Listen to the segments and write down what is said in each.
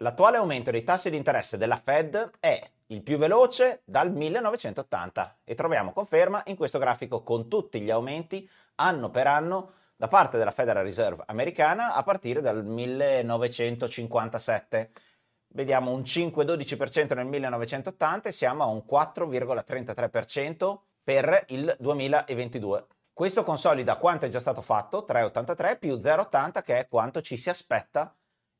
L'attuale aumento dei tassi di interesse della Fed è il più veloce dal 1980 e troviamo conferma in questo grafico con tutti gli aumenti anno per anno da parte della Federal Reserve americana a partire dal 1957. Vediamo un 5,12% nel 1980 e siamo a un 4,33% per il 2022. Questo consolida quanto è già stato fatto, 3,83 più 0,80 che è quanto ci si aspetta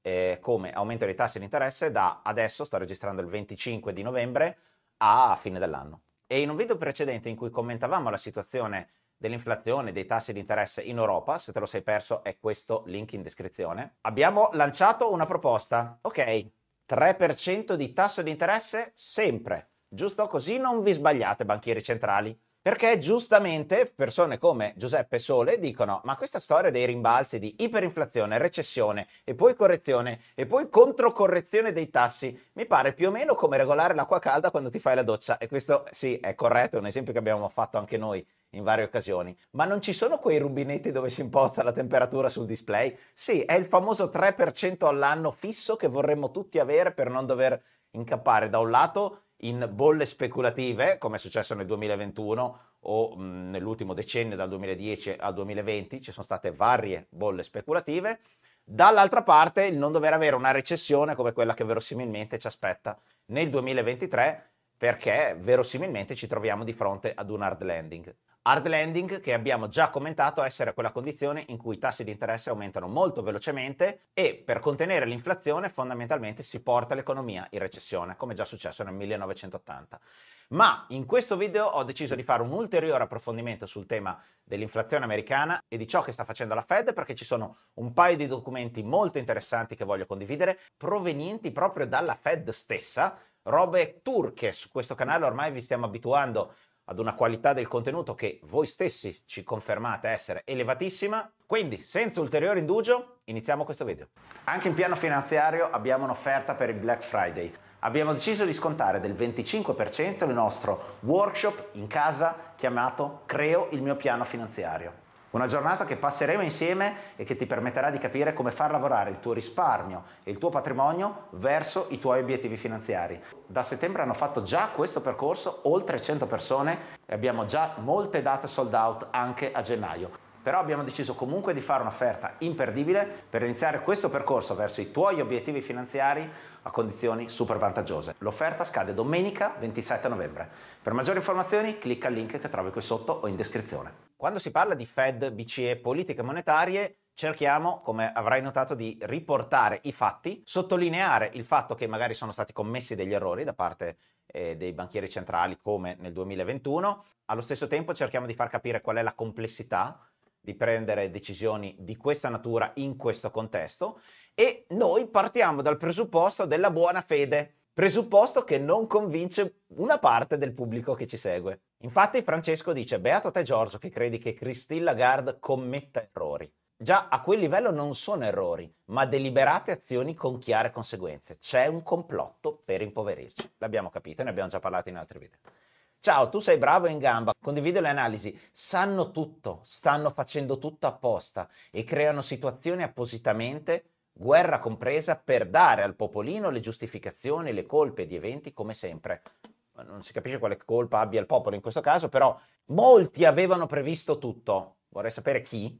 eh, come aumento dei tassi di interesse da adesso, sto registrando il 25 di novembre, a fine dell'anno. E in un video precedente in cui commentavamo la situazione dell'inflazione, dei tassi di interesse in Europa, se te lo sei perso è questo link in descrizione, abbiamo lanciato una proposta. Ok, 3% di tasso di interesse sempre. Giusto? Così non vi sbagliate, banchieri centrali. Perché giustamente persone come Giuseppe Sole dicono ma questa storia dei rimbalzi di iperinflazione, recessione e poi correzione e poi controcorrezione dei tassi mi pare più o meno come regolare l'acqua calda quando ti fai la doccia e questo sì è corretto, è un esempio che abbiamo fatto anche noi in varie occasioni. Ma non ci sono quei rubinetti dove si imposta la temperatura sul display? Sì, è il famoso 3% all'anno fisso che vorremmo tutti avere per non dover incappare da un lato in bolle speculative, come è successo nel 2021 o mh, mm, nell'ultimo decennio dal 2010 al 2020, ci sono state varie bolle speculative, dall'altra parte il non dover avere una recessione come quella che verosimilmente ci aspetta nel 2023, perché verosimilmente ci troviamo di fronte ad un hard landing. Hard lending che abbiamo già commentato essere quella condizione in cui i tassi di interesse aumentano molto velocemente e per contenere l'inflazione fondamentalmente si porta l'economia in recessione, come già successo nel 1980. Ma in questo video ho deciso di fare un ulteriore approfondimento sul tema dell'inflazione americana e di ciò che sta facendo la Fed perché ci sono un paio di documenti molto interessanti che voglio condividere provenienti proprio dalla Fed stessa robe turche. Su questo canale ormai vi stiamo abituando ad una qualità del contenuto che voi stessi ci confermate essere elevatissima. Quindi, senza ulteriore indugio, iniziamo questo video. Anche in piano finanziario abbiamo un'offerta per il Black Friday. Abbiamo deciso di scontare del 25% il nostro workshop in casa chiamato Creo il mio piano finanziario. Una giornata che passeremo insieme e che ti permetterà di capire come far lavorare il tuo risparmio e il tuo patrimonio verso i tuoi obiettivi finanziari. Da settembre hanno fatto già questo percorso oltre 100 persone e abbiamo già molte date sold out anche a gennaio però abbiamo deciso comunque di fare un'offerta imperdibile per iniziare questo percorso verso i tuoi obiettivi finanziari a condizioni super vantaggiose. L'offerta scade domenica 27 novembre. Per maggiori informazioni clicca al link che trovi qui sotto o in descrizione. Quando si parla di Fed, BCE, politiche monetarie, cerchiamo, come avrai notato, di riportare i fatti, sottolineare il fatto che magari sono stati commessi degli errori da parte eh, dei banchieri centrali come nel 2021, allo stesso tempo cerchiamo di far capire qual è la complessità di prendere decisioni di questa natura in questo contesto e noi partiamo dal presupposto della buona fede, presupposto che non convince una parte del pubblico che ci segue. Infatti Francesco dice, beato te Giorgio che credi che Christine Lagarde commetta errori. Già a quel livello non sono errori, ma deliberate azioni con chiare conseguenze. C'è un complotto per impoverirci. L'abbiamo capito, ne abbiamo già parlato in altri video. Ciao, tu sei bravo in gamba, condivido le analisi, sanno tutto, stanno facendo tutto apposta e creano situazioni appositamente, guerra compresa, per dare al popolino le giustificazioni, le colpe di eventi come sempre. Non si capisce quale colpa abbia il popolo in questo caso, però molti avevano previsto tutto. Vorrei sapere chi,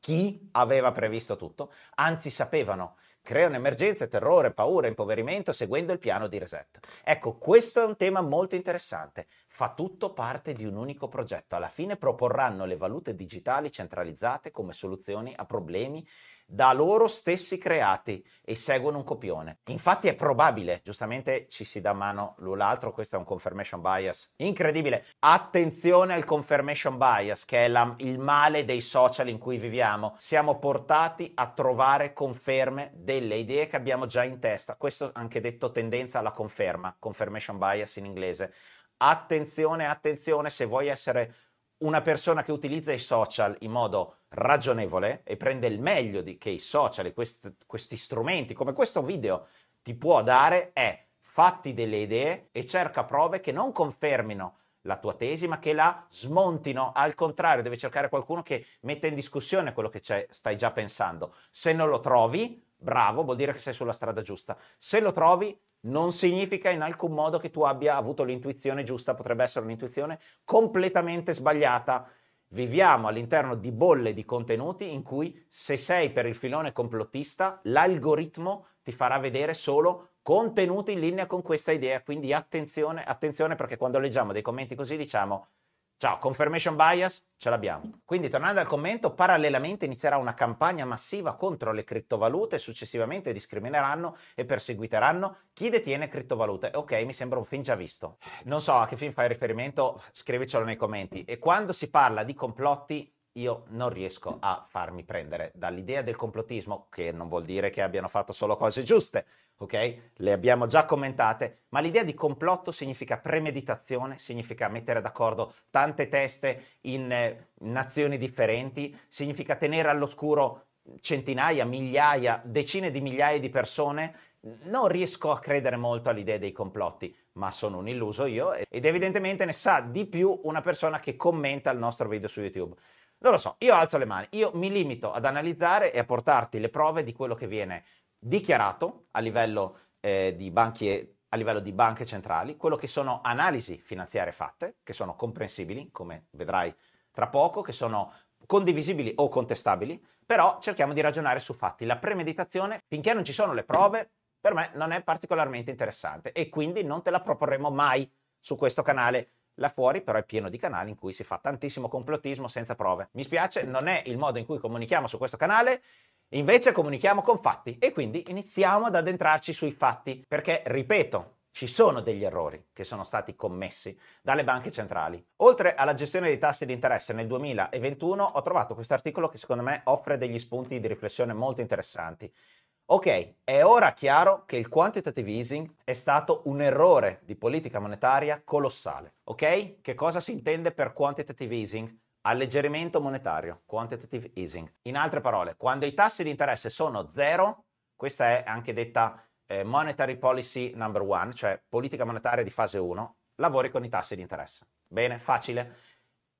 chi aveva previsto tutto, anzi sapevano creano emergenze, terrore, paura, impoverimento seguendo il piano di reset. Ecco, questo è un tema molto interessante. Fa tutto parte di un unico progetto. Alla fine proporranno le valute digitali centralizzate come soluzioni a problemi da loro stessi creati e seguono un copione. Infatti è probabile, giustamente ci si dà mano l'un l'altro, questo è un confirmation bias incredibile. Attenzione al confirmation bias, che è la, il male dei social in cui viviamo. Siamo portati a trovare conferme delle idee che abbiamo già in testa. Questo anche detto tendenza alla conferma, confirmation bias in inglese. Attenzione, attenzione, se vuoi essere una persona che utilizza i social in modo ragionevole e prende il meglio di, che i social e quest, questi strumenti come questo video ti può dare è fatti delle idee e cerca prove che non confermino la tua tesi ma che la smontino al contrario devi cercare qualcuno che metta in discussione quello che stai già pensando se non lo trovi bravo, vuol dire che sei sulla strada giusta. Se lo trovi, non significa in alcun modo che tu abbia avuto l'intuizione giusta, potrebbe essere un'intuizione completamente sbagliata. Viviamo all'interno di bolle di contenuti in cui se sei per il filone complottista, l'algoritmo ti farà vedere solo contenuti in linea con questa idea, quindi attenzione, attenzione perché quando leggiamo dei commenti così diciamo Ciao, confirmation bias ce l'abbiamo. Quindi tornando al commento, parallelamente inizierà una campagna massiva contro le criptovalute, successivamente discrimineranno e perseguiteranno chi detiene criptovalute. Ok, mi sembra un film già visto. Non so a che film fai riferimento, scrivicelo nei commenti. E quando si parla di complotti, io non riesco a farmi prendere dall'idea del complottismo, che non vuol dire che abbiano fatto solo cose giuste, ok? Le abbiamo già commentate, ma l'idea di complotto significa premeditazione, significa mettere d'accordo tante teste in eh, nazioni differenti, significa tenere all'oscuro centinaia, migliaia, decine di migliaia di persone. Non riesco a credere molto all'idea dei complotti, ma sono un illuso io ed evidentemente ne sa di più una persona che commenta il nostro video su YouTube. Non lo so, io alzo le mani, io mi limito ad analizzare e a portarti le prove di quello che viene dichiarato a livello, eh, di, banche, a livello di banche centrali, quello che sono analisi finanziarie fatte, che sono comprensibili, come vedrai tra poco, che sono condivisibili o contestabili, però cerchiamo di ragionare su fatti. La premeditazione, finché non ci sono le prove, per me non è particolarmente interessante e quindi non te la proporremo mai su questo canale. Là fuori però è pieno di canali in cui si fa tantissimo complottismo senza prove. Mi spiace, non è il modo in cui comunichiamo su questo canale. Invece comunichiamo con fatti e quindi iniziamo ad addentrarci sui fatti, perché, ripeto, ci sono degli errori che sono stati commessi dalle banche centrali. Oltre alla gestione dei tassi di interesse nel 2021 ho trovato questo articolo che secondo me offre degli spunti di riflessione molto interessanti. Ok, è ora chiaro che il quantitative easing è stato un errore di politica monetaria colossale. Ok? Che cosa si intende per quantitative easing? Alleggerimento monetario, quantitative easing. In altre parole, quando i tassi di interesse sono zero, questa è anche detta eh, monetary policy number one, cioè politica monetaria di fase 1, lavori con i tassi di interesse. Bene, facile.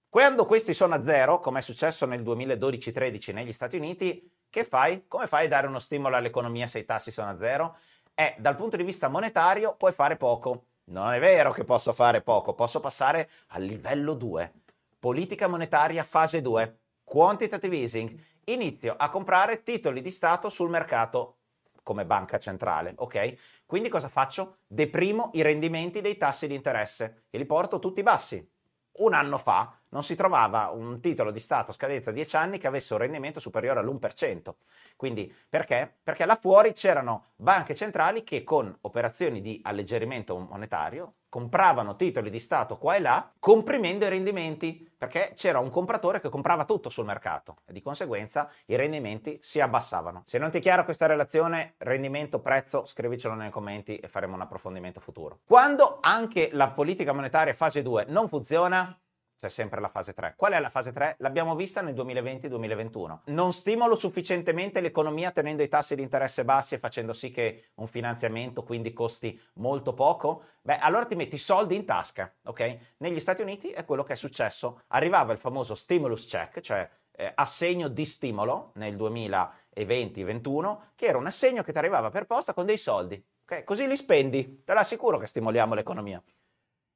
Quando questi sono a zero, come è successo nel 2012-13 negli Stati Uniti, che fai? Come fai a dare uno stimolo all'economia se i tassi sono a zero? Eh, dal punto di vista monetario puoi fare poco. Non è vero che posso fare poco, posso passare al livello 2. Politica monetaria fase 2. Quantitative easing. Inizio a comprare titoli di Stato sul mercato come banca centrale, ok? Quindi cosa faccio? Deprimo i rendimenti dei tassi di interesse e li porto tutti bassi un anno fa non si trovava un titolo di Stato a scadenza 10 anni che avesse un rendimento superiore all'1%. Quindi perché? Perché là fuori c'erano banche centrali che con operazioni di alleggerimento monetario, compravano titoli di Stato qua e là, comprimendo i rendimenti, perché c'era un compratore che comprava tutto sul mercato e di conseguenza i rendimenti si abbassavano. Se non ti è chiara questa relazione rendimento-prezzo, scrivicelo nei commenti e faremo un approfondimento futuro. Quando anche la politica monetaria fase 2 non funziona, c'è sempre la fase 3. Qual è la fase 3? L'abbiamo vista nel 2020-2021. Non stimolo sufficientemente l'economia tenendo i tassi di interesse bassi e facendo sì che un finanziamento quindi costi molto poco? Beh, allora ti metti soldi in tasca, ok? Negli Stati Uniti è quello che è successo. Arrivava il famoso stimulus check, cioè eh, assegno di stimolo nel 2020-2021, che era un assegno che ti arrivava per posta con dei soldi, ok? Così li spendi. Te l'assicuro che stimoliamo l'economia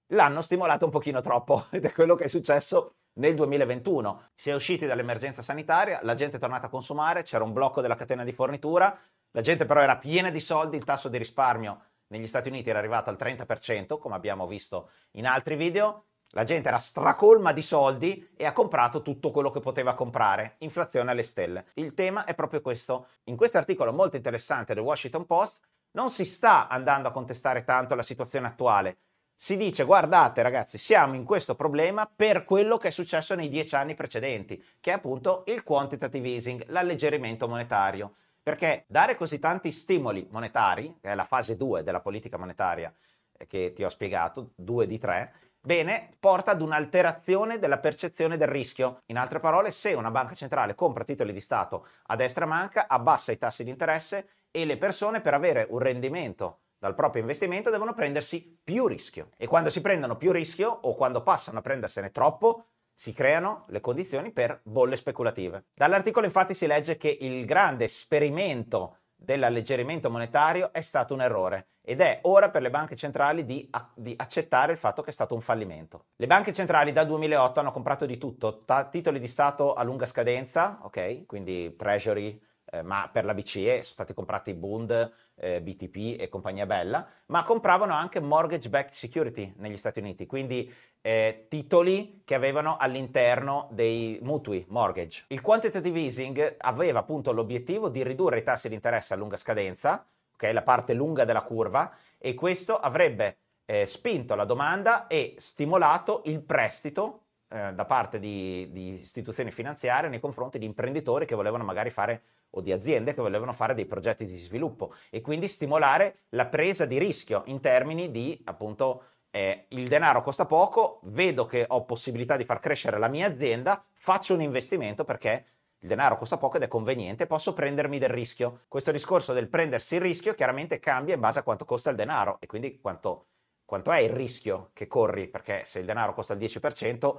l'hanno stimolato un pochino troppo ed è quello che è successo nel 2021. Si è usciti dall'emergenza sanitaria, la gente è tornata a consumare, c'era un blocco della catena di fornitura, la gente però era piena di soldi, il tasso di risparmio negli Stati Uniti era arrivato al 30%, come abbiamo visto in altri video, la gente era stracolma di soldi e ha comprato tutto quello che poteva comprare. Inflazione alle stelle. Il tema è proprio questo. In questo articolo molto interessante del Washington Post non si sta andando a contestare tanto la situazione attuale, si dice guardate ragazzi siamo in questo problema per quello che è successo nei dieci anni precedenti, che è appunto il quantitative easing, l'alleggerimento monetario. Perché dare così tanti stimoli monetari, che è la fase 2 della politica monetaria eh, che ti ho spiegato, 2 di 3, bene, porta ad un'alterazione della percezione del rischio. In altre parole, se una banca centrale compra titoli di Stato a destra manca, abbassa i tassi di interesse e le persone per avere un rendimento dal proprio investimento devono prendersi più rischio. E quando si prendono più rischio o quando passano a prendersene troppo, si creano le condizioni per bolle speculative. Dall'articolo infatti si legge che il grande esperimento dell'alleggerimento monetario è stato un errore ed è ora per le banche centrali di, a- di, accettare il fatto che è stato un fallimento. Le banche centrali dal 2008 hanno comprato di tutto, ta- titoli di Stato a lunga scadenza, ok? Quindi treasury, eh, ma per la BCE sono stati comprati Bund, eh, BTP e compagnia bella, ma compravano anche mortgage backed security negli Stati Uniti, quindi eh, titoli che avevano all'interno dei mutui mortgage. Il quantitative easing aveva appunto l'obiettivo di ridurre i tassi di interesse a lunga scadenza, che è la parte lunga della curva, e questo avrebbe eh, spinto la domanda e stimolato il prestito eh, da parte di, di, istituzioni finanziarie nei confronti di imprenditori che volevano magari fare o di aziende che volevano fare dei progetti di sviluppo e quindi stimolare la presa di rischio in termini di appunto eh, il denaro costa poco, vedo che ho possibilità di far crescere la mia azienda, faccio un investimento perché il denaro costa poco ed è conveniente, posso prendermi del rischio. Questo discorso del prendersi il rischio chiaramente cambia in base a quanto costa il denaro e quindi quanto, quanto è il rischio che corri, perché se il denaro costa il 10%,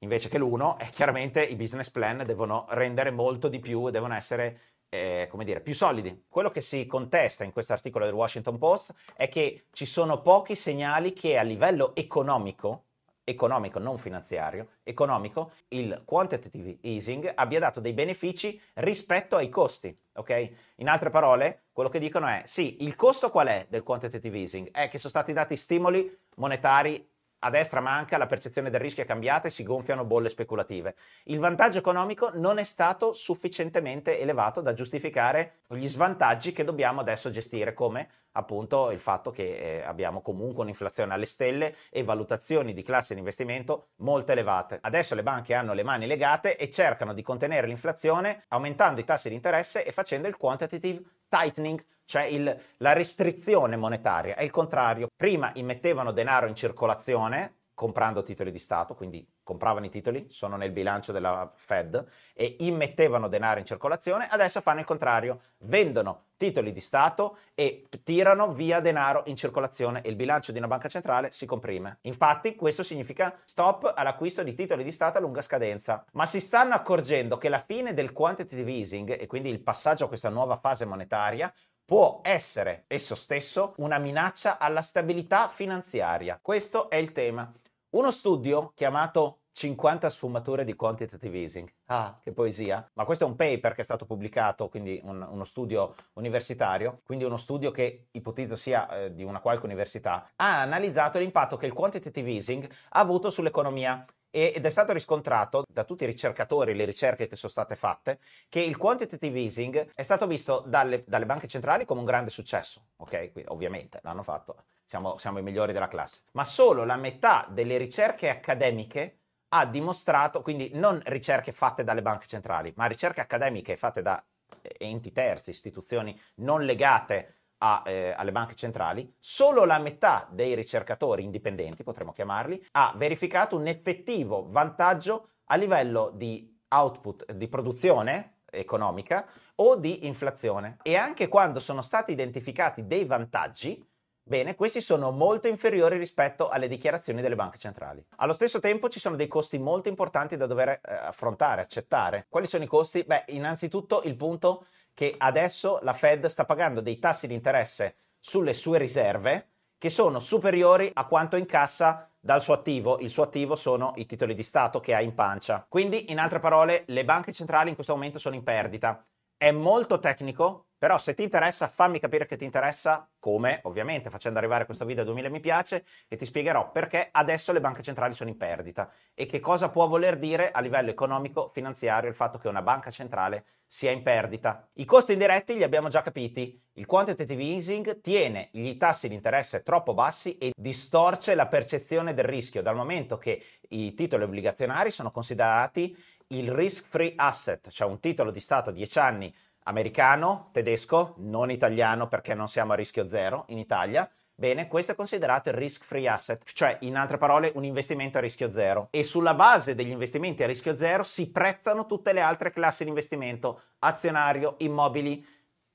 invece che l'1, e eh, chiaramente i business plan devono rendere molto di più, devono essere eh, come dire, più solidi. Quello che si contesta in questo articolo del Washington Post è che ci sono pochi segnali che a livello economico, economico non finanziario, economico, il quantitative easing abbia dato dei benefici rispetto ai costi, ok? In altre parole, quello che dicono è sì, il costo qual è del quantitative easing? È che sono stati dati stimoli monetari a destra manca, la percezione del rischio è cambiata e si gonfiano bolle speculative. Il vantaggio economico non è stato sufficientemente elevato da giustificare gli svantaggi che dobbiamo adesso gestire, come appunto il fatto che eh, abbiamo comunque un'inflazione alle stelle e valutazioni di classe di investimento molto elevate. Adesso le banche hanno le mani legate e cercano di contenere l'inflazione aumentando i tassi di interesse e facendo il quantitative tightening, cioè il, la restrizione monetaria. È il contrario. Prima immettevano denaro in circolazione comprando titoli di Stato, quindi compravano i titoli, sono nel bilancio della Fed e immettevano denaro in circolazione, adesso fanno il contrario, vendono titoli di Stato e tirano via denaro in circolazione e il bilancio di una banca centrale si comprime. Infatti questo significa stop all'acquisto di titoli di Stato a lunga scadenza, ma si stanno accorgendo che la fine del quantitative easing e quindi il passaggio a questa nuova fase monetaria può essere esso stesso una minaccia alla stabilità finanziaria. Questo è il tema. Uno studio chiamato 50 sfumature di quantitative easing. Ah, che poesia. Ma questo è un paper che è stato pubblicato, quindi un, uno studio universitario, quindi uno studio che ipotizzo sia eh, di una qualche università, ha analizzato l'impatto che il quantitative easing ha avuto sull'economia ed è stato riscontrato da tutti i ricercatori, le ricerche che sono state fatte, che il quantitative easing è stato visto dalle, dalle banche centrali come un grande successo, ok? ovviamente l'hanno fatto, siamo, siamo i migliori della classe, ma solo la metà delle ricerche accademiche ha dimostrato, quindi non ricerche fatte dalle banche centrali, ma ricerche accademiche fatte da eh, enti terzi, istituzioni non legate a, eh, alle banche centrali, solo la metà dei ricercatori indipendenti, potremmo chiamarli, ha verificato un effettivo vantaggio a livello di output, di produzione economica o di inflazione. E anche quando sono stati identificati dei vantaggi, Bene, questi sono molto inferiori rispetto alle dichiarazioni delle banche centrali. Allo stesso tempo ci sono dei costi molto importanti da dover eh, affrontare, accettare. Quali sono i costi? Beh, innanzitutto il punto che adesso la Fed sta pagando dei tassi di interesse sulle sue riserve che sono superiori a quanto incassa dal suo attivo. Il suo attivo sono i titoli di Stato che ha in pancia. Quindi, in altre parole, le banche centrali in questo momento sono in perdita. È molto tecnico, però se ti interessa, fammi capire che ti interessa, come ovviamente facendo arrivare questo video a 2000 mi piace e ti spiegherò perché adesso le banche centrali sono in perdita e che cosa può voler dire a livello economico, finanziario il fatto che una banca centrale sia in perdita. I costi indiretti li abbiamo già capiti. Il quantitative easing tiene i tassi di interesse troppo bassi e distorce la percezione del rischio dal momento che i titoli obbligazionari sono considerati il risk free asset, cioè un titolo di Stato a 10 anni americano, tedesco, non italiano perché non siamo a rischio zero in Italia. Bene, questo è considerato il risk free asset, cioè in altre parole un investimento a rischio zero. E sulla base degli investimenti a rischio zero si prezzano tutte le altre classi di investimento, azionario, immobili.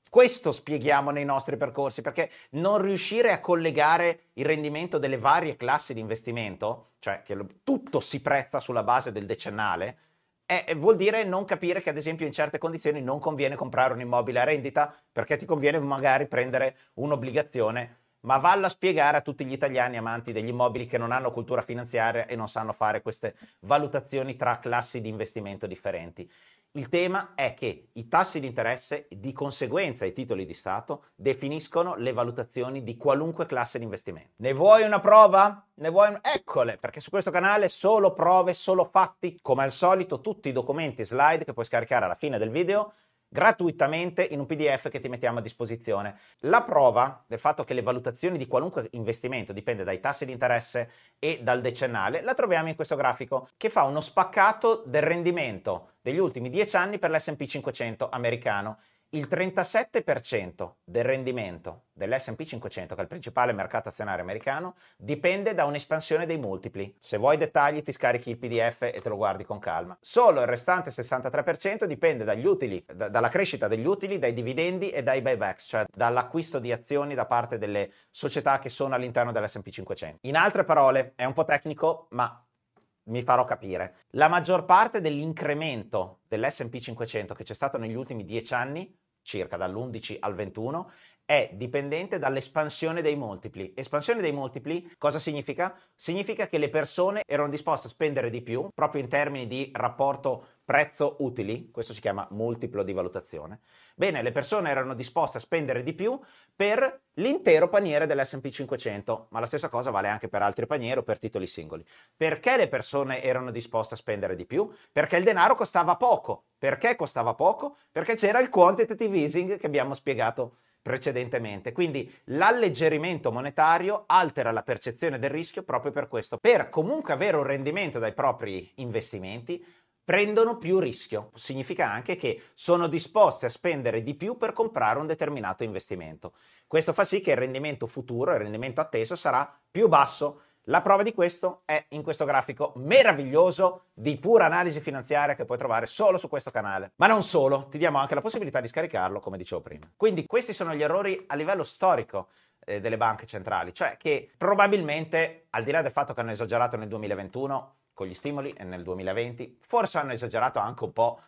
Questo spieghiamo nei nostri percorsi, perché non riuscire a collegare il rendimento delle varie classi di investimento, cioè che tutto si prezza sulla base del decennale, eh, eh, vuol dire non capire che ad esempio in certe condizioni non conviene comprare un immobile a rendita perché ti conviene magari prendere un'obbligazione ma valla a spiegare a tutti gli italiani amanti degli immobili che non hanno cultura finanziaria e non sanno fare queste valutazioni tra classi di investimento differenti. Il tema è che i tassi di interesse e di conseguenza i titoli di Stato definiscono le valutazioni di qualunque classe di investimento. Ne vuoi una prova? Ne vuoi un... Eccole, perché su questo canale solo prove, solo fatti. Come al solito tutti i documenti slide che puoi scaricare alla fine del video gratuitamente in un PDF che ti mettiamo a disposizione. La prova del fatto che le valutazioni di qualunque investimento dipende dai tassi di interesse e dal decennale la troviamo in questo grafico che fa uno spaccato del rendimento degli ultimi 10 anni per l'SP 500 americano il 37% del rendimento dell'SP 500, che è il principale mercato azionario americano, dipende da un'espansione dei multipli. Se vuoi dettagli ti scarichi il PDF e te lo guardi con calma. Solo il restante 63% dipende dagli utili, d- dalla crescita degli utili, dai dividendi e dai buybacks, cioè dall'acquisto di azioni da parte delle società che sono all'interno dell'SP 500. In altre parole, è un po' tecnico, ma mi farò capire. La maggior parte dell'incremento dell'SP 500 che c'è stato negli ultimi 10 anni circa dall'11 al 21 è dipendente dall'espansione dei multipli. Espansione dei multipli cosa significa? Significa che le persone erano disposte a spendere di più proprio in termini di rapporto prezzo utili, questo si chiama multiplo di valutazione. Bene, le persone erano disposte a spendere di più per l'intero paniere dell'SP 500, ma la stessa cosa vale anche per altri panieri o per titoli singoli. Perché le persone erano disposte a spendere di più? Perché il denaro costava poco. Perché costava poco? Perché c'era il quantitative easing che abbiamo spiegato precedentemente. Quindi l'alleggerimento monetario altera la percezione del rischio proprio per questo. Per comunque avere un rendimento dai propri investimenti, prendono più rischio. Significa anche che sono disposte a spendere di più per comprare un determinato investimento. Questo fa sì che il rendimento futuro, il rendimento atteso sarà più basso. La prova di questo è in questo grafico meraviglioso di pura analisi finanziaria che puoi trovare solo su questo canale. Ma non solo, ti diamo anche la possibilità di scaricarlo come dicevo prima. Quindi questi sono gli errori a livello storico eh, delle banche centrali, cioè che probabilmente, al di là del fatto che hanno esagerato nel 2021, con gli stimoli nel 2020, forse hanno esagerato anche un po'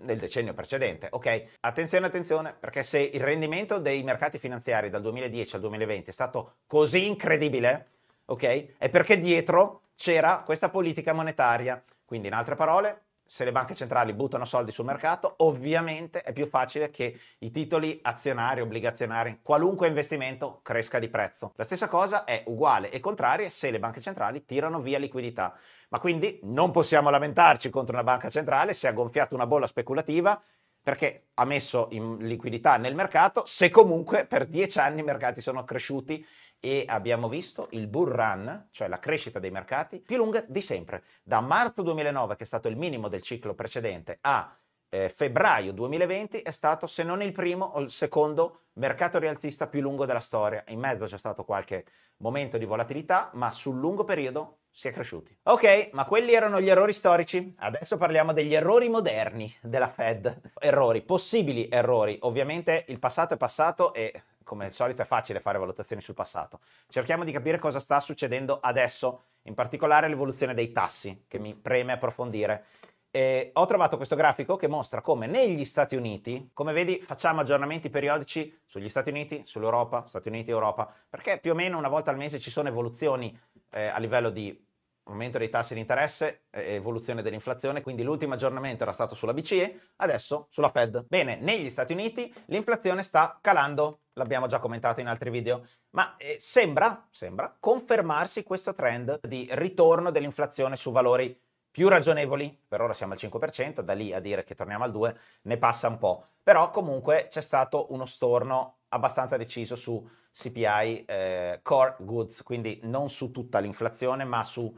nel decennio precedente, ok? Attenzione, attenzione, perché se il rendimento dei mercati finanziari dal 2010 al 2020 è stato così incredibile, ok? È perché dietro c'era questa politica monetaria. Quindi, in altre parole, se le banche centrali buttano soldi sul mercato, ovviamente è più facile che i titoli azionari, obbligazionari, qualunque investimento cresca di prezzo. La stessa cosa è uguale e contraria se le banche centrali tirano via liquidità. Ma quindi non possiamo lamentarci contro una banca centrale se ha gonfiato una bolla speculativa perché ha messo in liquidità nel mercato, se comunque per dieci anni i mercati sono cresciuti e abbiamo visto il bull run, cioè la crescita dei mercati, più lunga di sempre. Da marzo 2009, che è stato il minimo del ciclo precedente, a eh, febbraio 2020 è stato, se non il primo, o il secondo mercato rialzista più lungo della storia. In mezzo c'è stato qualche momento di volatilità, ma sul lungo periodo si è cresciuti. Ok, ma quelli erano gli errori storici. Adesso parliamo degli errori moderni della Fed. Errori, possibili errori. Ovviamente il passato è passato e come al solito è facile fare valutazioni sul passato. Cerchiamo di capire cosa sta succedendo adesso, in particolare l'evoluzione dei tassi, che mi preme approfondire. E ho trovato questo grafico che mostra come negli Stati Uniti, come vedi facciamo aggiornamenti periodici sugli Stati Uniti, sull'Europa, Stati Uniti, Europa, perché più o meno una volta al mese ci sono evoluzioni eh, a livello di aumento dei tassi di interesse, evoluzione dell'inflazione, quindi l'ultimo aggiornamento era stato sulla BCE, adesso sulla Fed. Bene, negli Stati Uniti l'inflazione sta calando, l'abbiamo già commentato in altri video, ma eh, sembra, sembra confermarsi questo trend di ritorno dell'inflazione su valori più ragionevoli, per ora siamo al 5%, da lì a dire che torniamo al 2% ne passa un po', però comunque c'è stato uno storno abbastanza deciso su CPI eh, Core Goods, quindi non su tutta l'inflazione, ma su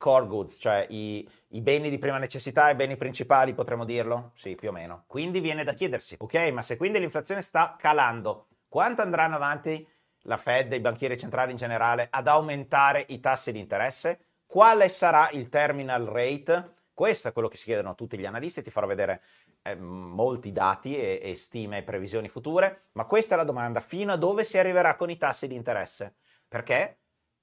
core goods, cioè i, i, beni di prima necessità e beni principali, potremmo dirlo? Sì, più o meno. Quindi viene da chiedersi, ok, ma se quindi l'inflazione sta calando, quanto andranno avanti la Fed e i banchieri centrali in generale ad aumentare i tassi di interesse? Quale sarà il terminal rate? Questo è quello che si chiedono tutti gli analisti, ti farò vedere eh, molti dati e, e stime e previsioni future, ma questa è la domanda, fino a dove si arriverà con i tassi di interesse? Perché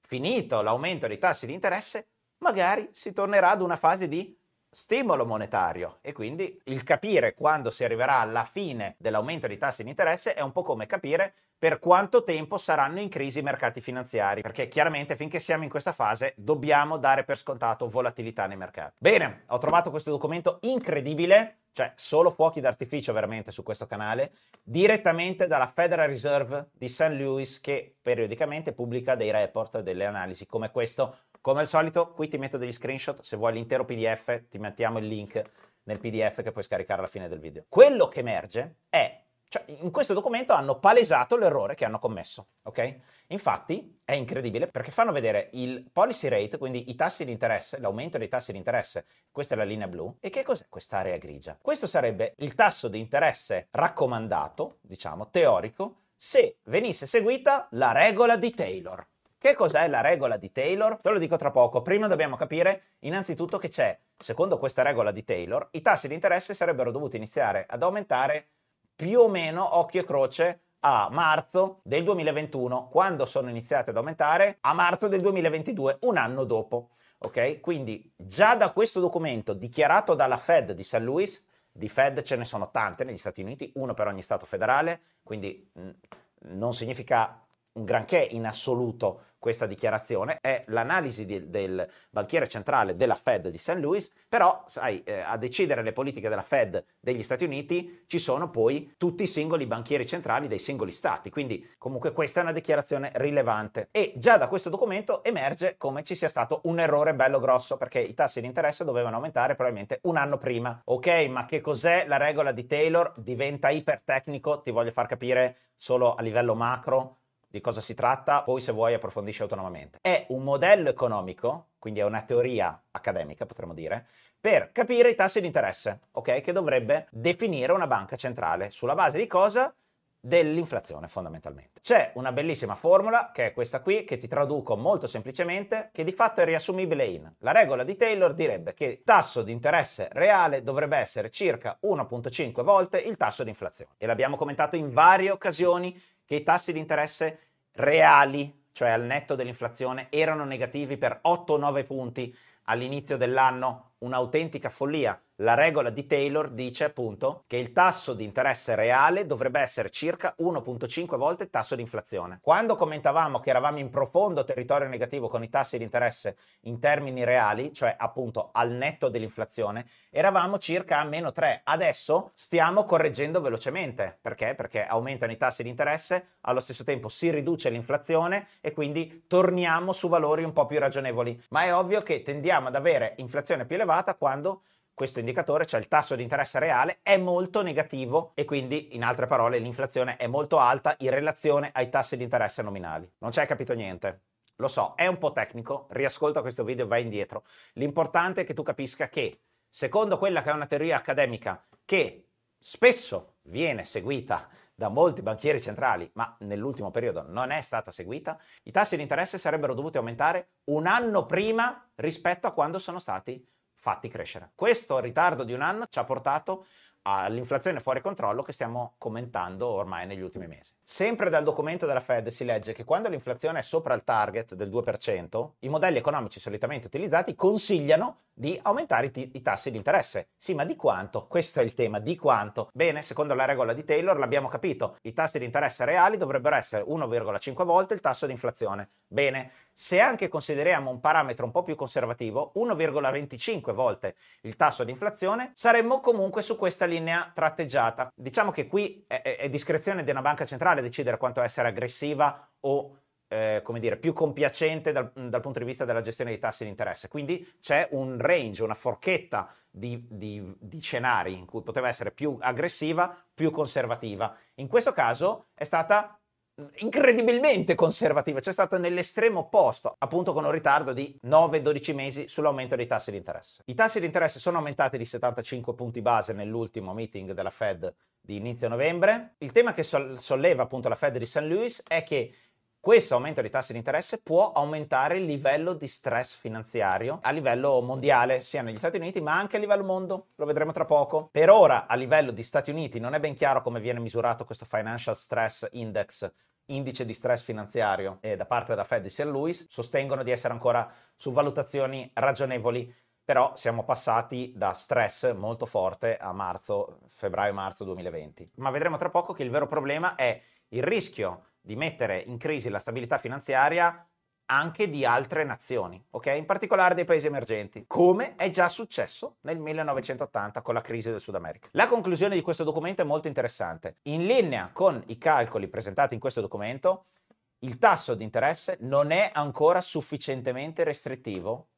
finito l'aumento dei tassi di interesse, magari si tornerà ad una fase di stimolo monetario e quindi il capire quando si arriverà alla fine dell'aumento dei tassi di interesse è un po' come capire per quanto tempo saranno in crisi i mercati finanziari, perché chiaramente finché siamo in questa fase dobbiamo dare per scontato volatilità nei mercati. Bene, ho trovato questo documento incredibile, cioè solo fuochi d'artificio veramente su questo canale, direttamente dalla Federal Reserve di St. Louis che periodicamente pubblica dei report, delle analisi come questo come al solito, qui ti metto degli screenshot, se vuoi l'intero PDF ti mettiamo il link nel PDF che puoi scaricare alla fine del video. Quello che emerge è, cioè in questo documento hanno palesato l'errore che hanno commesso, ok? Infatti è incredibile perché fanno vedere il policy rate, quindi i tassi di interesse, l'aumento dei tassi di interesse, questa è la linea blu, e che cos'è quest'area grigia? Questo sarebbe il tasso di interesse raccomandato, diciamo, teorico, se venisse seguita la regola di Taylor. Che cos'è la regola di Taylor? Te lo dico tra poco, prima dobbiamo capire innanzitutto che c'è, secondo questa regola di Taylor, i tassi di interesse sarebbero dovuti iniziare ad aumentare più o meno occhio e croce a marzo del 2021, quando sono iniziate ad aumentare a marzo del 2022, un anno dopo. Ok? Quindi già da questo documento dichiarato dalla Fed di San Luis, di Fed ce ne sono tante negli Stati Uniti, uno per ogni Stato federale, quindi mh, mm, non significa un granché in assoluto questa dichiarazione, è l'analisi di, del banchiere centrale della Fed di St. Louis, però sai, eh, a decidere le politiche della Fed degli Stati Uniti ci sono poi tutti i singoli banchieri centrali dei singoli stati, quindi comunque questa è una dichiarazione rilevante e già da questo documento emerge come ci sia stato un errore bello grosso perché i tassi di interesse dovevano aumentare probabilmente un anno prima. Ok, ma che cos'è la regola di Taylor? Diventa ipertecnico, ti voglio far capire solo a livello macro di cosa si tratta? Poi se vuoi approfondisci autonomamente. È un modello economico, quindi è una teoria accademica, potremmo dire, per capire i tassi di interesse, ok? Che dovrebbe definire una banca centrale. Sulla base di cosa? dell'inflazione fondamentalmente. C'è una bellissima formula che è questa qui che ti traduco molto semplicemente che di fatto è riassumibile in la regola di Taylor direbbe che il tasso di interesse reale dovrebbe essere circa 1.5 volte il tasso di inflazione e l'abbiamo commentato in varie occasioni che i tassi di interesse reali, cioè al netto dell'inflazione, erano negativi per 8-9 punti all'inizio dell'anno un'autentica follia. La regola di Taylor dice appunto che il tasso di interesse reale dovrebbe essere circa 1.5 volte il tasso di inflazione. Quando commentavamo che eravamo in profondo territorio negativo con i tassi di interesse in termini reali, cioè appunto al netto dell'inflazione, eravamo circa a meno 3. Adesso stiamo correggendo velocemente. Perché? Perché aumentano i tassi di interesse, allo stesso tempo si riduce l'inflazione e quindi torniamo su valori un po' più ragionevoli. Ma è ovvio che tendiamo ad avere inflazione più elevata elevata quando questo indicatore, cioè il tasso di interesse reale, è molto negativo e quindi, in altre parole, l'inflazione è molto alta in relazione ai tassi di interesse nominali. Non c'è capito niente. Lo so, è un po' tecnico, riascolta questo video e vai indietro. L'importante è che tu capisca che, secondo quella che è una teoria accademica che spesso viene seguita da molti banchieri centrali, ma nell'ultimo periodo non è stata seguita, i tassi di interesse sarebbero dovuti aumentare un anno prima rispetto a quando sono stati fatti crescere. Questo ritardo di un anno ci ha portato all'inflazione fuori controllo che stiamo commentando ormai negli ultimi mesi. Sempre dal documento della Fed si legge che quando l'inflazione è sopra il target del 2%, i modelli economici solitamente utilizzati consigliano di aumentare i, t- i tassi di interesse. Sì, ma di quanto? Questo è il tema, di quanto? Bene, secondo la regola di Taylor l'abbiamo capito, i tassi di interesse reali dovrebbero essere 1,5 volte il tasso di inflazione. Bene, se anche consideriamo un parametro un po' più conservativo, 1,25 volte il tasso di inflazione, saremmo comunque su questa linea tratteggiata. Diciamo che qui è, è discrezione di una banca centrale decidere quanto essere aggressiva o eh, come dire, più compiacente dal, dal, punto di vista della gestione dei tassi di interesse. Quindi c'è un range, una forchetta di, di, di, scenari in cui poteva essere più aggressiva, più conservativa. In questo caso è stata incredibilmente conservativa, cioè è stata nell'estremo opposto, appunto con un ritardo di 9-12 mesi sull'aumento dei tassi di interesse. I tassi di interesse sono aumentati di 75 punti base nell'ultimo meeting della Fed di inizio novembre. Il tema che solleva appunto la Fed di St. Louis è che questo aumento dei tassi di interesse può aumentare il livello di stress finanziario a livello mondiale, sia negli Stati Uniti ma anche a livello mondo, lo vedremo tra poco. Per ora a livello di Stati Uniti non è ben chiaro come viene misurato questo Financial Stress Index, indice di stress finanziario eh, da parte della Fed di St. Louis, sostengono di essere ancora su valutazioni ragionevoli però siamo passati da stress molto forte a marzo, febbraio-marzo 2020. Ma vedremo tra poco che il vero problema è il rischio di mettere in crisi la stabilità finanziaria anche di altre nazioni, okay? In particolare dei paesi emergenti, come è già successo nel 1980 con la crisi del Sud America. La conclusione di questo documento è molto interessante. In linea con i calcoli presentati in questo documento, il tasso di interesse non è ancora sufficientemente restrittivo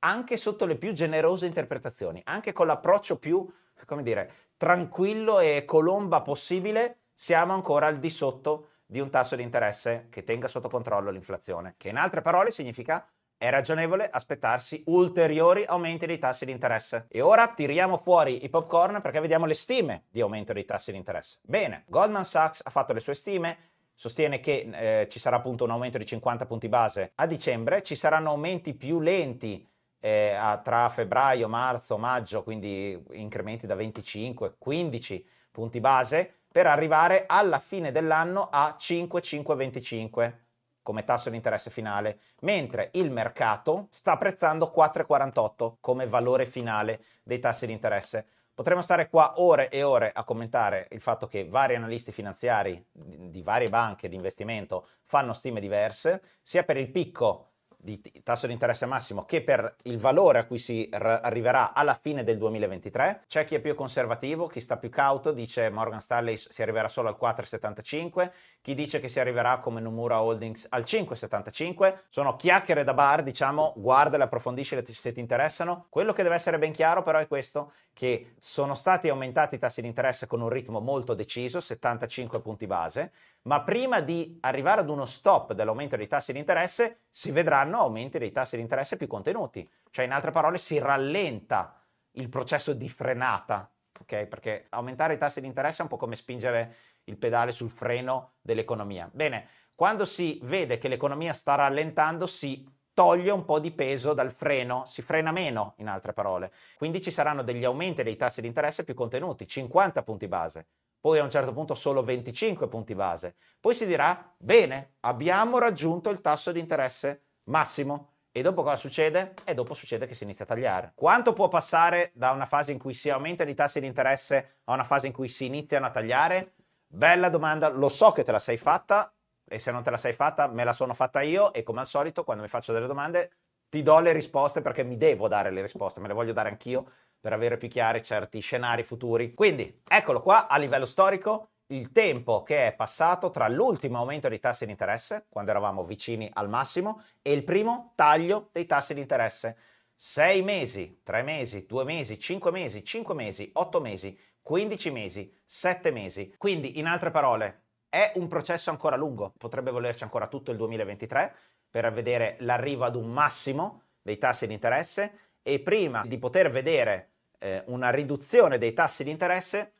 anche sotto le più generose interpretazioni, anche con l'approccio più, come dire, tranquillo e colomba possibile, siamo ancora al di sotto di un tasso di interesse che tenga sotto controllo l'inflazione, che in altre parole significa è ragionevole aspettarsi ulteriori aumenti dei tassi di interesse. E ora tiriamo fuori i popcorn perché vediamo le stime di aumento dei tassi di interesse. Bene, Goldman Sachs ha fatto le sue stime, sostiene che eh, ci sarà appunto un aumento di 50 punti base a dicembre, ci saranno aumenti più lenti eh, tra febbraio, marzo, maggio, quindi incrementi da 25, 15 punti base, per arrivare alla fine dell'anno a 5,525 come tasso di interesse finale, mentre il mercato sta apprezzando 4,48 come valore finale dei tassi di interesse. Potremmo stare qua ore e ore a commentare il fatto che vari analisti finanziari di varie banche di investimento fanno stime diverse, sia per il picco di tasso di interesse massimo che per il valore a cui si r- arriverà alla fine del 2023. C'è chi è più conservativo, chi sta più cauto, dice Morgan Stanley si arriverà solo al 4,75, chi dice che si arriverà come Nomura Holdings al 5,75. Sono chiacchiere da bar, diciamo, guardale, approfondisci se ti interessano. Quello che deve essere ben chiaro però è questo, che sono stati aumentati i tassi di interesse con un ritmo molto deciso, 75 punti base, ma prima di arrivare ad uno stop dell'aumento dei tassi di interesse si vedranno aumenti dei tassi di interesse più contenuti, cioè in altre parole si rallenta il processo di frenata, okay? perché aumentare i tassi di interesse è un po' come spingere il pedale sul freno dell'economia. Bene, quando si vede che l'economia sta rallentando si toglie un po' di peso dal freno, si frena meno, in altre parole. Quindi ci saranno degli aumenti dei tassi di interesse più contenuti, 50 punti base, poi a un certo punto solo 25 punti base. Poi si dirà, bene, abbiamo raggiunto il tasso di interesse massimo. E dopo cosa succede? E dopo succede che si inizia a tagliare. Quanto può passare da una fase in cui si aumentano i tassi di interesse a una fase in cui si iniziano a tagliare? Bella domanda, lo so che te la sei fatta, e se non te la sei fatta me la sono fatta io e come al solito quando mi faccio delle domande ti do le risposte perché mi devo dare le risposte, me le voglio dare anch'io per avere più chiari certi scenari futuri. Quindi eccolo qua a livello storico il tempo che è passato tra l'ultimo aumento dei tassi di interesse, quando eravamo vicini al massimo, e il primo taglio dei tassi di interesse. Sei mesi, tre mesi, due mesi, cinque mesi, 5 mesi, 8 mesi, 15 mesi, 7 mesi. Quindi, in altre parole, è un processo ancora lungo, potrebbe volerci ancora tutto il 2023 per vedere l'arrivo ad un massimo dei tassi di interesse e prima di poter vedere eh, una riduzione dei tassi di interesse,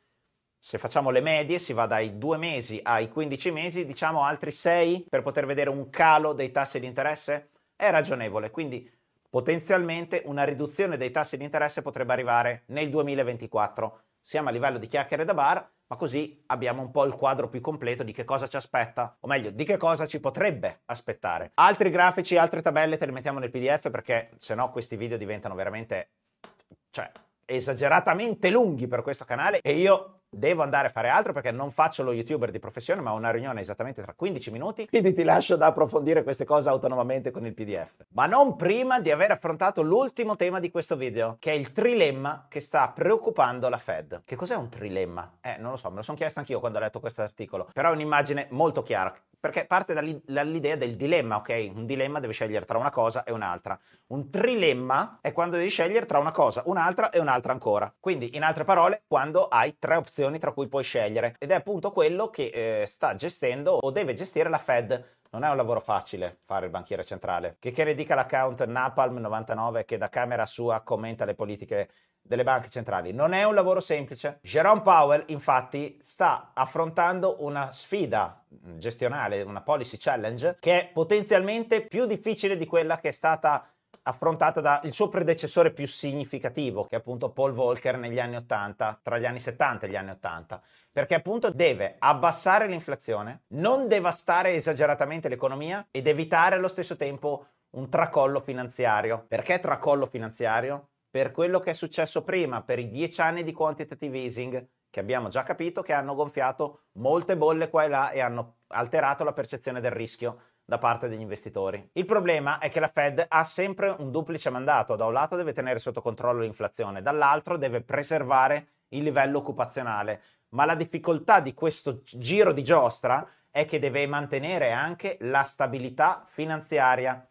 se facciamo le medie, si va dai due mesi ai 15 mesi, diciamo altri 6 per poter vedere un calo dei tassi di interesse, è ragionevole. Quindi potenzialmente una riduzione dei tassi di interesse potrebbe arrivare nel 2024. Siamo a livello di chiacchiere da bar, ma così abbiamo un po' il quadro più completo di che cosa ci aspetta, o meglio, di che cosa ci potrebbe aspettare. Altri grafici, altre tabelle te le mettiamo nel PDF perché sennò questi video diventano veramente... cioè esageratamente lunghi per questo canale e io devo andare a fare altro perché non faccio lo youtuber di professione, ma ho una riunione esattamente tra 15 minuti, quindi ti lascio da approfondire queste cose autonomamente con il PDF. Ma non prima di aver affrontato l'ultimo tema di questo video, che è il trilemma che sta preoccupando la Fed. Che cos'è un trilemma? Eh, non lo so, me lo sono chiesto anch'io quando ho letto questo articolo, però è un'immagine molto chiara perché parte dall'idea del dilemma, ok? Un dilemma deve scegliere tra una cosa e un'altra. Un trilemma è quando devi scegliere tra una cosa, un'altra e un'altra ancora. Quindi, in altre parole, quando hai tre opzioni tra cui puoi scegliere. Ed è appunto quello che eh, sta gestendo o deve gestire la Fed. Non è un lavoro facile fare il banchiere centrale. Che che ne dica l'account Napalm99 che da camera sua commenta le politiche delle banche centrali. Non è un lavoro semplice. Jerome Powell infatti sta affrontando una sfida gestionale, una policy challenge, che è potenzialmente più difficile di quella che è stata affrontata dal suo predecessore più significativo, che è appunto Paul Volcker negli anni 80, tra gli anni 70 e gli anni 80, perché appunto deve abbassare l'inflazione, non devastare esageratamente l'economia ed evitare allo stesso tempo un tracollo finanziario. Perché tracollo finanziario? per quello che è successo prima, per i dieci anni di quantitative easing, che abbiamo già capito che hanno gonfiato molte bolle qua e là e hanno alterato la percezione del rischio da parte degli investitori. Il problema è che la Fed ha sempre un duplice mandato, da un lato deve tenere sotto controllo l'inflazione, dall'altro deve preservare il livello occupazionale, ma la difficoltà di questo giro di giostra è che deve mantenere anche la stabilità finanziaria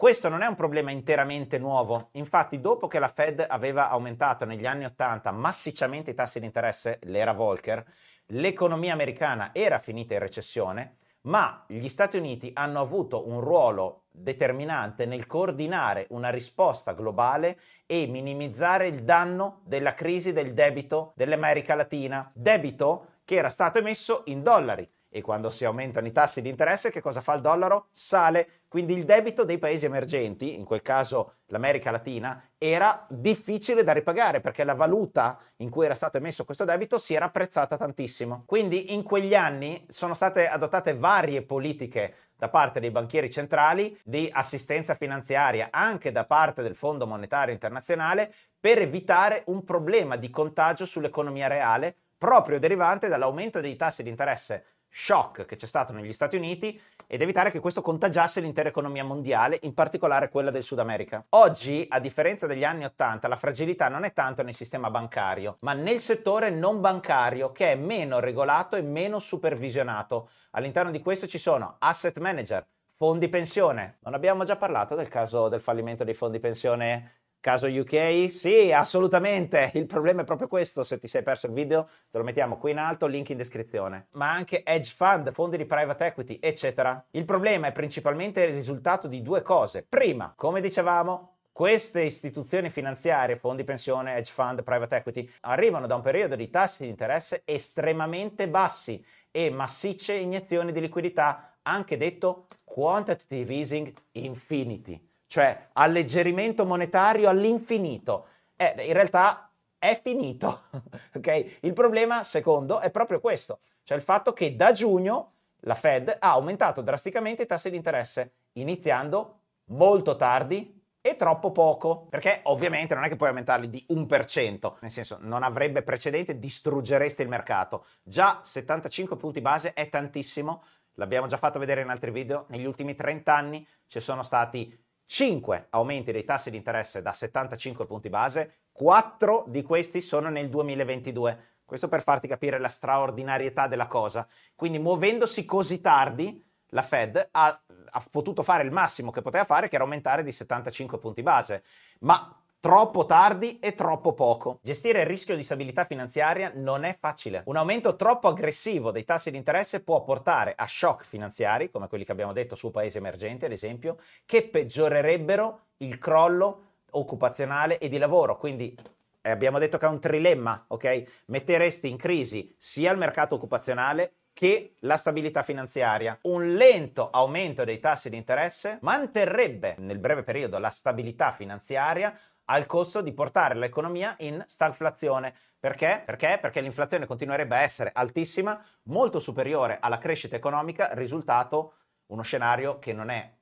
questo non è un problema interamente nuovo, infatti dopo che la Fed aveva aumentato negli anni 80 massicciamente i tassi di interesse, l'era Volcker, l'economia americana era finita in recessione, ma gli Stati Uniti hanno avuto un ruolo determinante nel coordinare una risposta globale e minimizzare il danno della crisi del debito dell'America Latina, debito che era stato emesso in dollari e quando si aumentano i tassi di interesse, che cosa fa il dollaro? Sale. Quindi il debito dei paesi emergenti, in quel caso l'America Latina, era difficile da ripagare perché la valuta in cui era stato emesso questo debito si era apprezzata tantissimo. Quindi in quegli anni sono state adottate varie politiche da parte dei banchieri centrali di assistenza finanziaria, anche da parte del Fondo Monetario Internazionale, per evitare un problema di contagio sull'economia reale proprio derivante dall'aumento dei tassi di interesse shock che c'è stato negli Stati Uniti ed evitare che questo contagiasse l'intera economia mondiale, in particolare quella del Sud America. Oggi, a differenza degli anni 80, la fragilità non è tanto nel sistema bancario, ma nel settore non bancario che è meno regolato e meno supervisionato. All'interno di questo ci sono asset manager, fondi pensione. Non abbiamo già parlato del caso del fallimento dei fondi pensione Caso UK? Sì, assolutamente. Il problema è proprio questo. Se ti sei perso il video, te lo mettiamo qui in alto, link in descrizione. Ma anche hedge fund, fondi di private equity, eccetera. Il problema è principalmente il risultato di due cose. Prima, come dicevamo, queste istituzioni finanziarie, fondi pensione, hedge fund, private equity, arrivano da un periodo di tassi di interesse estremamente bassi e massicce iniezioni di liquidità, anche detto quantitative easing infinity cioè alleggerimento monetario all'infinito. Eh, in realtà è finito, ok? Il problema, secondo, è proprio questo, cioè il fatto che da giugno la Fed ha aumentato drasticamente i tassi di interesse, iniziando molto tardi e troppo poco, perché ovviamente non è che puoi aumentarli di 1%, nel senso non avrebbe precedente, distruggeresti il mercato. Già 75 punti base è tantissimo, l'abbiamo già fatto vedere in altri video, negli ultimi 30 anni ci sono stati 5 aumenti dei tassi di interesse da 75 punti base, 4 di questi sono nel 2022. Questo per farti capire la straordinarietà della cosa. Quindi muovendosi così tardi, la Fed ha, ha potuto fare il massimo che poteva fare, che era aumentare di 75 punti base. Ma Troppo tardi e troppo poco. Gestire il rischio di stabilità finanziaria non è facile. Un aumento troppo aggressivo dei tassi di interesse può portare a shock finanziari, come quelli che abbiamo detto su paesi emergenti, ad esempio, che peggiorerebbero il crollo occupazionale e di lavoro. Quindi eh, abbiamo detto che è un trilemma, ok? Metteresti in crisi sia il mercato occupazionale che la stabilità finanziaria. Un lento aumento dei tassi di interesse manterrebbe nel breve periodo la stabilità finanziaria, al costo di portare l'economia in stagflazione. Perché? Perché? Perché l'inflazione continuerebbe a essere altissima, molto superiore alla crescita economica, risultato uno scenario che non è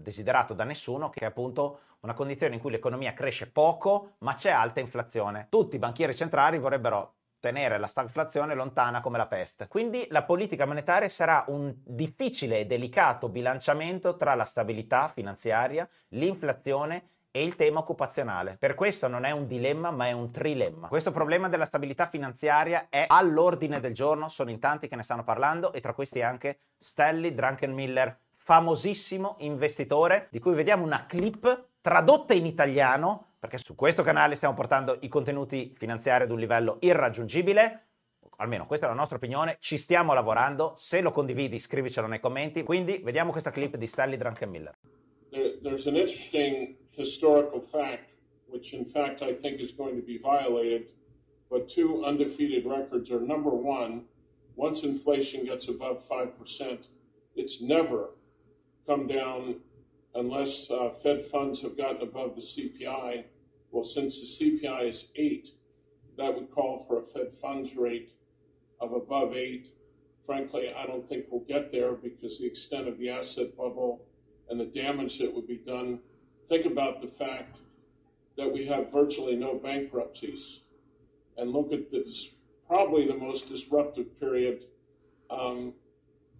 desiderato da nessuno, che è appunto una condizione in cui l'economia cresce poco, ma c'è alta inflazione. Tutti i banchieri centrali vorrebbero tenere la stagflazione lontana come la peste. Quindi la politica monetaria sarà un difficile e delicato bilanciamento tra la stabilità finanziaria, l'inflazione e il tema occupazionale. Per questo non è un dilemma ma è un trilemma. Questo problema della stabilità finanziaria è all'ordine del giorno, sono in tanti che ne stanno parlando e tra questi anche Stanley Drunkenmiller, famosissimo investitore di cui vediamo una clip tradotta in italiano perché su questo canale stiamo portando i contenuti finanziari ad un livello irraggiungibile almeno questa è la nostra opinione, ci stiamo lavorando, se lo condividi scrivicelo nei commenti, quindi vediamo questa clip di Stanley Drunkenmiller. There, there's an interesting historical fact, which in fact I think is going to be violated. But two undefeated records are number one, once inflation gets above 5%, it's never come down unless uh, Fed funds have gotten above the CPI. Well, since the CPI is 8, that would call for a Fed funds rate of above 8. Frankly, I don't think we'll get there because the extent of the asset bubble and the damage that would be done Think about the fact that we have virtually no bankruptcies and look at this probably the most disruptive period um,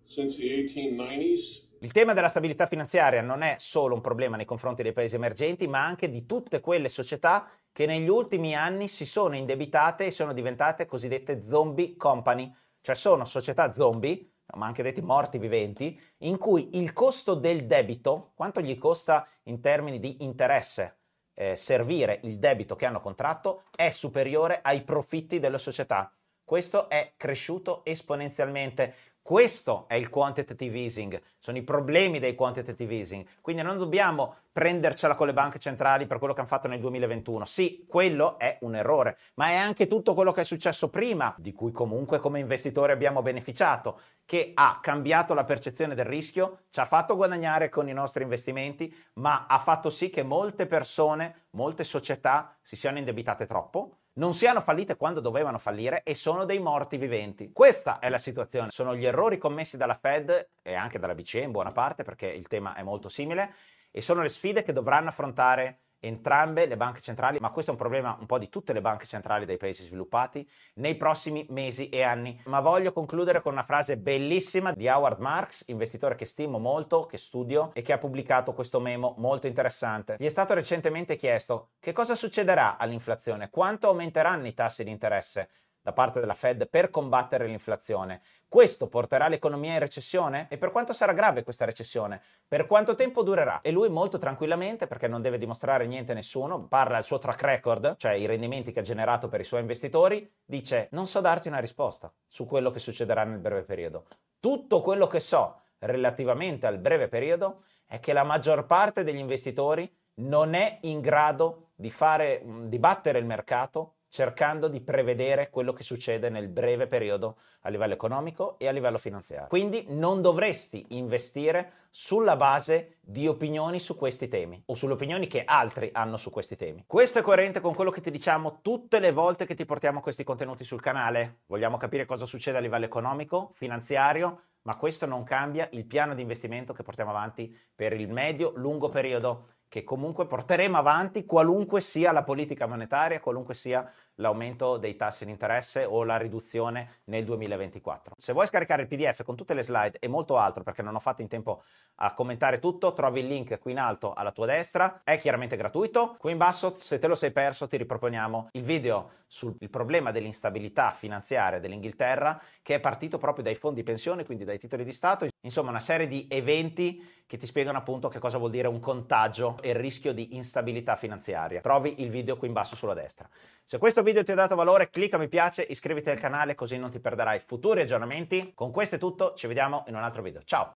since the 1890s. Il tema della stabilità finanziaria non è solo un problema nei confronti dei paesi emergenti, ma anche di tutte quelle società che negli ultimi anni si sono indebitate e sono diventate cosiddette zombie company, cioè sono società zombie ma anche detti morti viventi, in cui il costo del debito, quanto gli costa in termini di interesse eh, servire il debito che hanno contratto, è superiore ai profitti della società. Questo è cresciuto esponenzialmente. Questo è il quantitative easing, sono i problemi dei quantitative easing. Quindi non dobbiamo prendercela con le banche centrali per quello che hanno fatto nel 2021. Sì, quello è un errore, ma è anche tutto quello che è successo prima, di cui comunque come investitore abbiamo beneficiato, che ha cambiato la percezione del rischio, ci ha fatto guadagnare con i nostri investimenti, ma ha fatto sì che molte persone, molte società si siano indebitate troppo non siano fallite quando dovevano fallire e sono dei morti viventi. Questa è la situazione, sono gli errori commessi dalla Fed e anche dalla BCE in buona parte perché il tema è molto simile e sono le sfide che dovranno affrontare entrambe le banche centrali, ma questo è un problema un po' di tutte le banche centrali dei paesi sviluppati, nei prossimi mesi e anni. Ma voglio concludere con una frase bellissima di Howard Marks, investitore che stimo molto, che studio e che ha pubblicato questo memo molto interessante. Gli è stato recentemente chiesto che cosa succederà all'inflazione, quanto aumenteranno i tassi di interesse da parte della Fed per combattere l'inflazione. Questo porterà l'economia in recessione? E per quanto sarà grave questa recessione? Per quanto tempo durerà? E lui molto tranquillamente, perché non deve dimostrare niente a nessuno, parla del suo track record, cioè i rendimenti che ha generato per i suoi investitori, dice non so darti una risposta su quello che succederà nel breve periodo. Tutto quello che so relativamente al breve periodo è che la maggior parte degli investitori non è in grado di, fare, di battere il mercato cercando di prevedere quello che succede nel breve periodo a livello economico e a livello finanziario. Quindi non dovresti investire sulla base di opinioni su questi temi o sulle opinioni che altri hanno su questi temi. Questo è coerente con quello che ti diciamo tutte le volte che ti portiamo questi contenuti sul canale. Vogliamo capire cosa succede a livello economico, finanziario, ma questo non cambia il piano di investimento che portiamo avanti per il medio-lungo periodo che comunque porteremo avanti qualunque sia la politica monetaria, qualunque sia l'aumento dei tassi di interesse o la riduzione nel 2024. Se vuoi scaricare il PDF con tutte le slide e molto altro, perché non ho fatto in tempo a commentare tutto, trovi il link qui in alto alla tua destra, è chiaramente gratuito. Qui in basso, se te lo sei perso, ti riproponiamo il video sul problema dell'instabilità finanziaria dell'Inghilterra, che è partito proprio dai fondi pensione, quindi dai titoli di Stato, insomma una serie di eventi che ti spiegano appunto che cosa vuol dire un contagio e il rischio di instabilità finanziaria. Trovi il video qui in basso sulla destra. Se questo video video ti ha dato valore clicca mi piace, iscriviti al canale così non ti perderai futuri aggiornamenti. Con questo è tutto, ci vediamo in un altro video. Ciao!